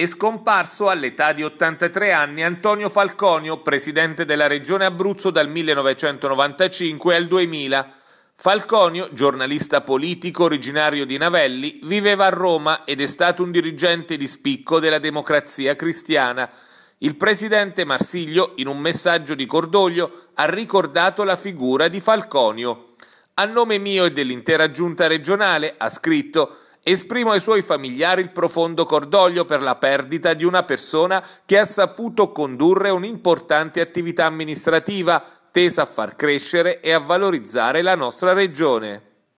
È scomparso all'età di 83 anni Antonio Falconio, presidente della Regione Abruzzo dal 1995 al 2000. Falconio, giornalista politico originario di Navelli, viveva a Roma ed è stato un dirigente di spicco della democrazia cristiana. Il presidente Marsiglio, in un messaggio di cordoglio, ha ricordato la figura di Falconio. A nome mio e dell'intera giunta regionale, ha scritto Esprimo ai suoi familiari il profondo cordoglio per la perdita di una persona che ha saputo condurre un'importante attività amministrativa tesa a far crescere e a valorizzare la nostra regione.